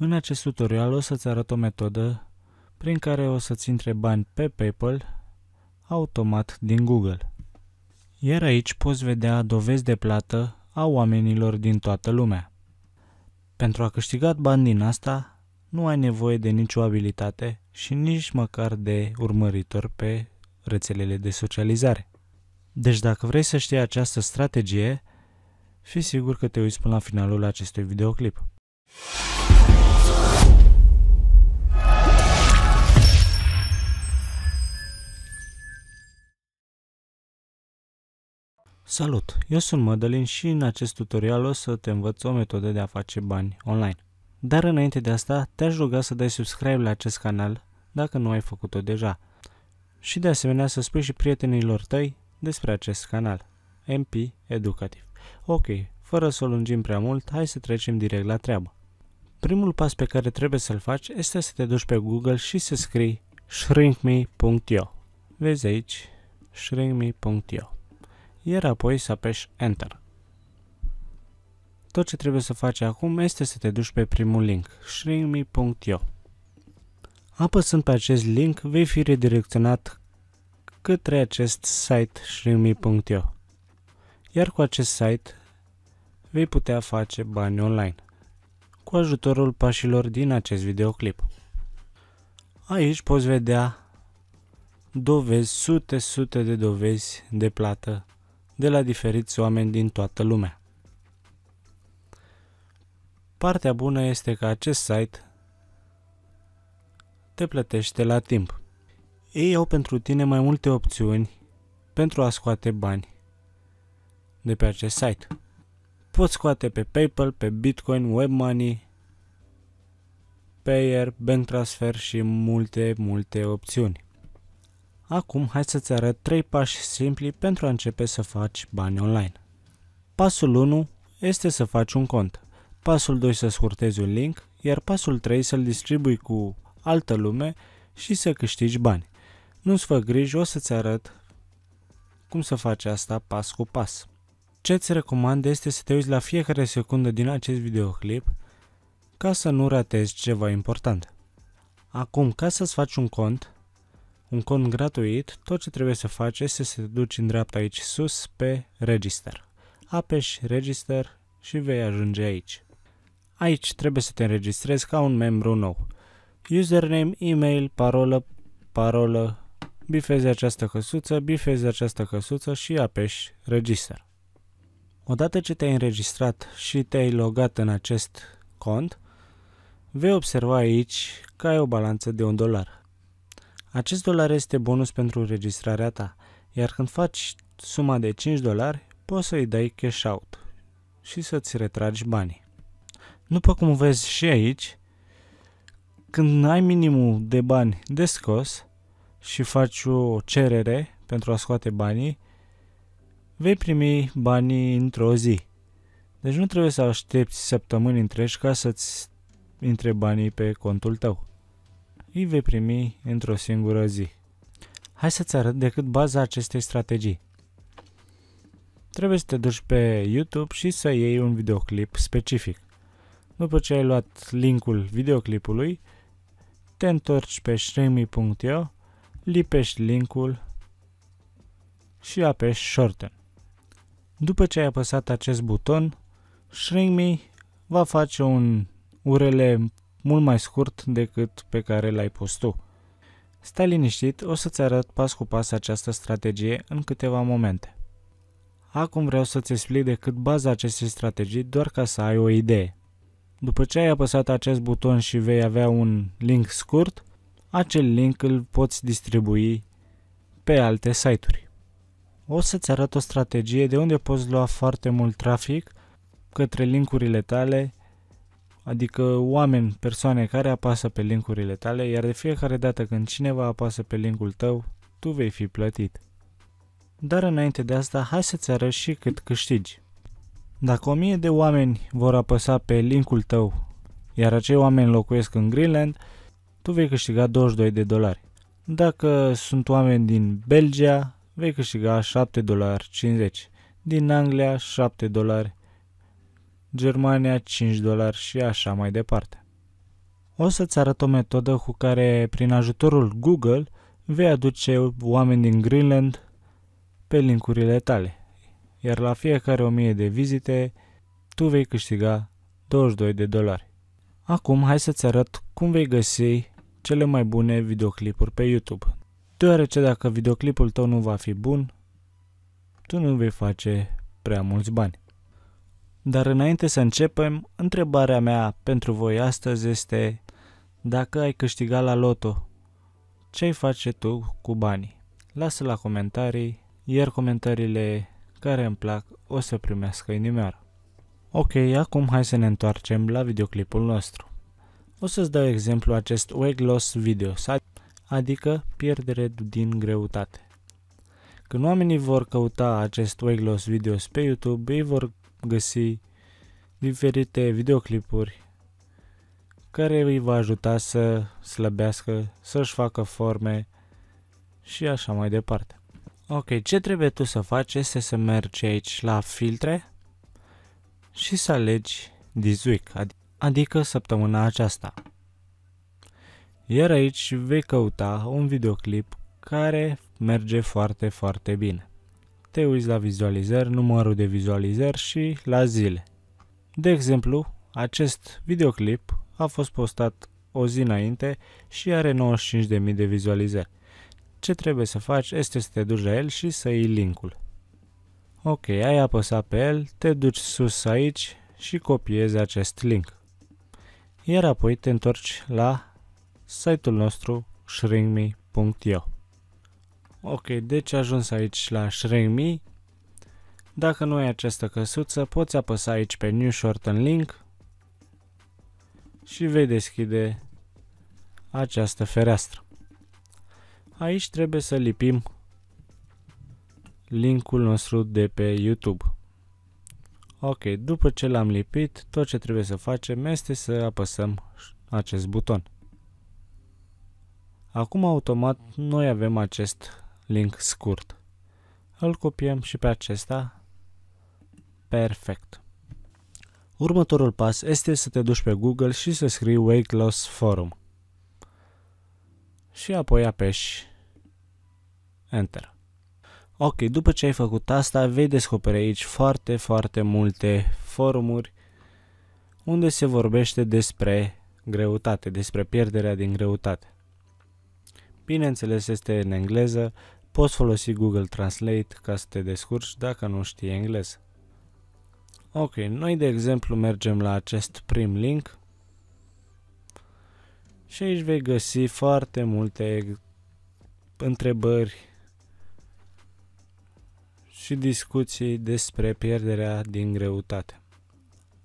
În acest tutorial o să-ți arăt o metodă prin care o să-ți intre bani pe PayPal automat din Google. Iar aici poți vedea dovezi de plată a oamenilor din toată lumea. Pentru a câștiga bani din asta, nu ai nevoie de nicio abilitate și nici măcar de urmăritor pe rețelele de socializare. Deci dacă vrei să știi această strategie, fii sigur că te uiți până la finalul acestui videoclip. Salut! Eu sunt Mădălin și în acest tutorial o să te învăț o metodă de a face bani online. Dar înainte de asta, te-aș ruga să dai subscribe la acest canal dacă nu ai făcut-o deja. Și de asemenea să spui și prietenilor tăi despre acest canal, MP Educativ. Ok, fără să o lungim prea mult, hai să trecem direct la treabă. Primul pas pe care trebuie să-l faci este să te duci pe Google și să scrii shrinkme.io. Vezi aici, shrinkme.io iar apoi să apeși Enter. Tot ce trebuie să faci acum este să te duci pe primul link, shrinkme.io. Apăsând pe acest link, vei fi redirecționat către acest site shrinkme.io. Iar cu acest site vei putea face bani online cu ajutorul pașilor din acest videoclip. Aici poți vedea dovezi, sute, sute de dovezi de plată de la diferiți oameni din toată lumea. Partea bună este că acest site te plătește la timp. Ei au pentru tine mai multe opțiuni pentru a scoate bani de pe acest site. Poți scoate pe PayPal, pe Bitcoin, WebMoney, Payer, Bank Transfer și multe, multe opțiuni. Acum hai să-ți arăt 3 pași simpli pentru a începe să faci bani online. Pasul 1 este să faci un cont. Pasul 2 să scurtezi un link, iar pasul 3 să-l distribui cu altă lume și să câștigi bani. Nu-ți fă griji, o să-ți arăt cum să faci asta pas cu pas. Ce-ți recomand este să te uiți la fiecare secundă din acest videoclip ca să nu ratezi ceva important. Acum, ca să-ți faci un cont, un cont gratuit, tot ce trebuie să faci este să te duci în dreapta aici sus pe Register. Apeși Register și vei ajunge aici. Aici trebuie să te înregistrezi ca un membru nou. Username, email, parolă, parolă, bifezi această căsuță, bifezi această căsuță și apeși Register. Odată ce te-ai înregistrat și te-ai logat în acest cont, vei observa aici că ai o balanță de un dolar. Acest dolar este bonus pentru înregistrarea ta, iar când faci suma de 5 dolari, poți să îi dai cash out și să-ți retragi banii. După cum vezi și aici, când ai minimul de bani de scos și faci o cerere pentru a scoate banii, vei primi banii într-o zi. Deci nu trebuie să aștepți săptămâni întregi ca să-ți intre banii pe contul tău îi vei primi într-o singură zi. Hai să-ți arăt decât baza acestei strategii. Trebuie să te duci pe YouTube și să iei un videoclip specific. După ce ai luat linkul videoclipului, te întorci pe streamy.io, lipești linkul și apeși shorten. După ce ai apăsat acest buton, Shrink va face un URL mult mai scurt decât pe care l-ai pus tu. Stai liniștit, o să-ți arăt pas cu pas această strategie în câteva momente. Acum vreau să-ți explic decât baza acestei strategii doar ca să ai o idee. După ce ai apăsat acest buton și vei avea un link scurt, acel link îl poți distribui pe alte site-uri. O să-ți arăt o strategie de unde poți lua foarte mult trafic către linkurile tale adică oameni, persoane care apasă pe linkurile tale, iar de fiecare dată când cineva apasă pe linkul tău, tu vei fi plătit. Dar înainte de asta, hai să-ți arăt și cât câștigi. Dacă 1000 de oameni vor apăsa pe linkul tău, iar acei oameni locuiesc în Greenland, tu vei câștiga 22 de dolari. Dacă sunt oameni din Belgia, vei câștiga 7,50 dolari din Anglia 7 dolari, Germania 5 dolari și așa mai departe. O să-ți arăt o metodă cu care, prin ajutorul Google, vei aduce oameni din Greenland pe linkurile tale, iar la fiecare 1000 de vizite tu vei câștiga 22 de dolari. Acum hai să-ți arăt cum vei găsi cele mai bune videoclipuri pe YouTube. Deoarece dacă videoclipul tău nu va fi bun, tu nu vei face prea mulți bani. Dar înainte să începem, întrebarea mea pentru voi astăzi este dacă ai câștigat la loto, ce ai face tu cu banii? Lasă la comentarii, iar comentariile care îmi plac o să primească inimioară. Ok, acum hai să ne întoarcem la videoclipul nostru. O să-ți dau exemplu acest weight loss video, adică pierdere din greutate. Când oamenii vor căuta acest weight loss videos pe YouTube, ei vor găsi diferite videoclipuri care îi va ajuta să slăbească, să-și facă forme și așa mai departe. Ok, ce trebuie tu să faci este să mergi aici la filtre și să alegi this week, adică săptămâna aceasta. Iar aici vei căuta un videoclip care merge foarte, foarte bine te uiți la vizualizări, numărul de vizualizări și la zile. De exemplu, acest videoclip a fost postat o zi înainte și are 95.000 de vizualizări. Ce trebuie să faci este să te duci la el și să iei linkul. Ok, ai apăsat pe el, te duci sus aici și copiezi acest link. Iar apoi te întorci la site-ul nostru shrinkme.io Ok, deci ajuns aici la Shrink Me. Dacă nu ai această căsuță, poți apăsa aici pe New Shorten Link și vei deschide această fereastră. Aici trebuie să lipim linkul nostru de pe YouTube. Ok, după ce l-am lipit, tot ce trebuie să facem este să apăsăm acest buton. Acum automat noi avem acest link scurt. Îl copiem și pe acesta. Perfect. Următorul pas este să te duci pe Google și să scrii Weight Loss Forum. Și apoi apeși Enter. Ok, după ce ai făcut asta, vei descoperi aici foarte, foarte multe forumuri unde se vorbește despre greutate, despre pierderea din greutate. Bineînțeles, este în engleză, Poți folosi Google Translate ca să te descurci dacă nu știi engleză. Ok, noi de exemplu mergem la acest prim link și aici vei găsi foarte multe întrebări și discuții despre pierderea din greutate.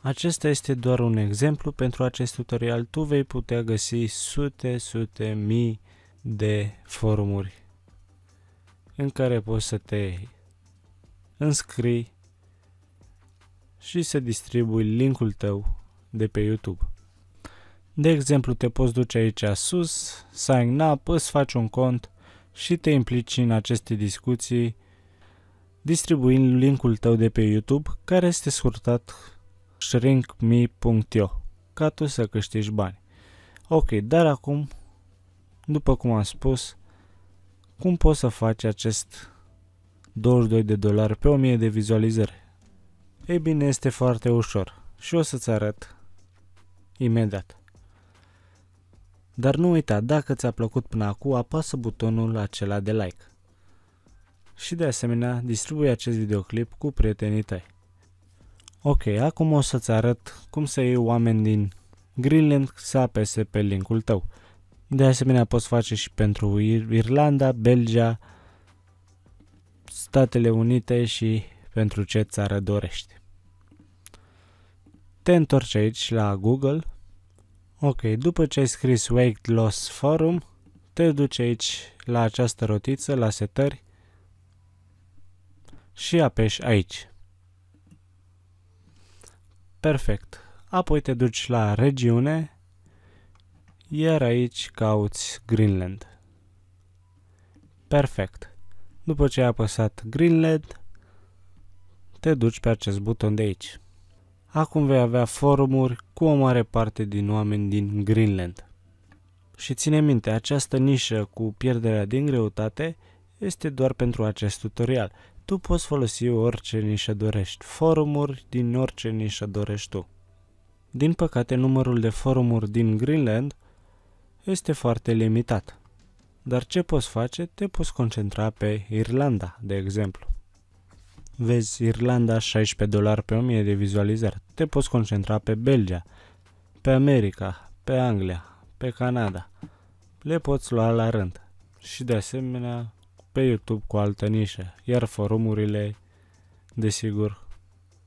Acesta este doar un exemplu, pentru acest tutorial tu vei putea găsi sute, sute, mii de forumuri în care poți să te înscrii și să distribui linkul tău de pe YouTube. De exemplu, te poți duce aici sus, sign up, îți faci un cont și te implici în aceste discuții distribuind linkul tău de pe YouTube care este scurtat shrinkme.io ca tu să câștigi bani. Ok, dar acum, după cum am spus, cum poți să faci acest 22 de dolari pe 1000 de vizualizări? Ei bine, este foarte ușor și o să-ți arăt imediat. Dar nu uita, dacă ți-a plăcut până acum, apasă butonul acela de like. Și de asemenea, distribui acest videoclip cu prietenii tăi. Ok, acum o să-ți arăt cum să iei oameni din Greenland să apese pe linkul tău. De asemenea, poți face și pentru Irlanda, Belgia, Statele Unite și pentru ce țară dorești. Te întorci aici la Google. Ok, după ce ai scris Weight Loss Forum, te duci aici la această rotiță, la setări și apeși aici. Perfect. Apoi te duci la regiune, iar aici cauți Greenland. Perfect. După ce ai apăsat Greenland, te duci pe acest buton de aici. Acum vei avea forumuri cu o mare parte din oameni din Greenland. Și ține minte, această nișă cu pierderea din greutate este doar pentru acest tutorial. Tu poți folosi orice nișă dorești, forumuri din orice nișă dorești tu. Din păcate, numărul de forumuri din Greenland este foarte limitat. Dar ce poți face? Te poți concentra pe Irlanda, de exemplu. Vezi Irlanda 16 dolari pe 1000 de vizualizări. Te poți concentra pe Belgia, pe America, pe Anglia, pe Canada. Le poți lua la rând. Și de asemenea pe YouTube cu altă nișă, iar forumurile, desigur,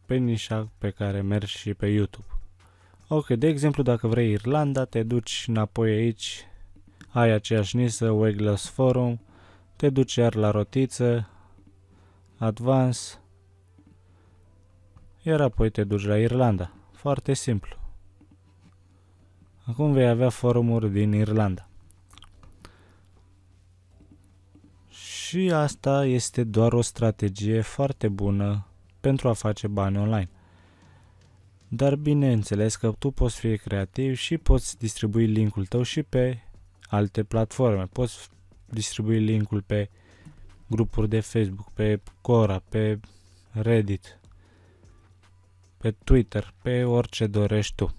pe nișa pe care mergi și pe YouTube. Ok, de exemplu, dacă vrei Irlanda, te duci înapoi aici, ai aceeași nisă, Wegless Forum, te duci iar la rotiță, Advance, iar apoi te duci la Irlanda. Foarte simplu. Acum vei avea forumuri din Irlanda. Și asta este doar o strategie foarte bună pentru a face bani online. Dar bineînțeles că tu poți fi creativ și poți distribui linkul tău și pe alte platforme. Poți distribui linkul pe grupuri de Facebook, pe Cora, pe Reddit, pe Twitter, pe orice dorești tu.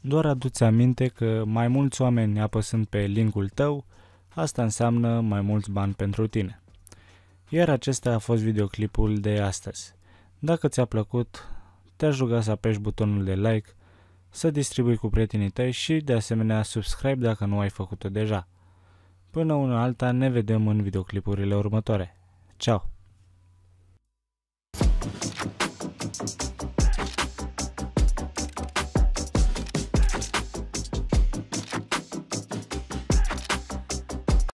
Doar aduți aminte că mai mulți oameni apăsând pe linkul tău, asta înseamnă mai mulți bani pentru tine. Iar acesta a fost videoclipul de astăzi. Dacă ți-a plăcut, te-aș ruga să apeși butonul de like, să distribui cu prietenii tăi și, de asemenea, subscribe dacă nu ai făcut-o deja. Până una alta, ne vedem în videoclipurile următoare. Ciao!